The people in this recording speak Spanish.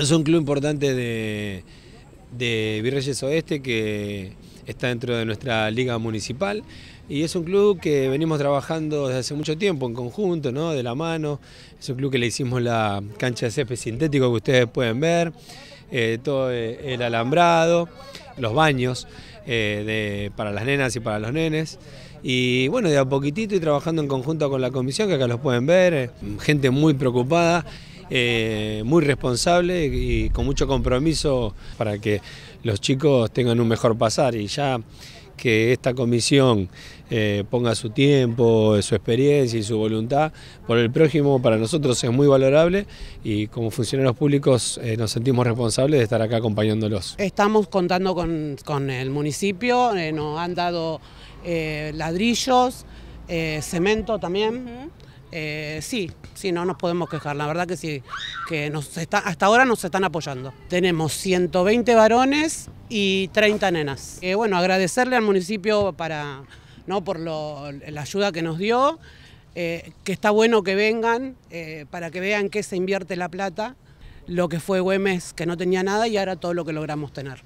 Es un club importante de, Virreyes Oeste que está dentro de nuestra liga municipal y es un club que venimos trabajando desde hace mucho tiempo en conjunto, de la mano. Es un club que le hicimos la cancha de césped sintético que ustedes pueden ver, eh, todo eh, el alambrado, los baños eh, para las nenas y para los nenes. Y bueno, de a poquitito y trabajando en conjunto con la comisión, que acá los pueden ver, gente muy preocupada. Eh, muy responsable y con mucho compromiso para que los chicos tengan un mejor pasar y ya que esta comisión eh, ponga su tiempo, su experiencia y su voluntad por el prójimo para nosotros es muy valorable y como funcionarios públicos eh, nos sentimos responsables de estar acá acompañándolos. Estamos contando con, el municipio, nos han dado ladrillos, cemento también. Eh, sí, sí, no nos podemos quejar, la verdad que sí, que nos está, hasta ahora nos están apoyando. Tenemos 120 varones y 30 nenas. Eh, bueno, agradecerle al municipio ¿no? por la ayuda que nos dio, eh, que está bueno que vengan para que vean que se invierte la plata, lo que fue Güemes que no tenía nada y ahora todo lo que logramos tener.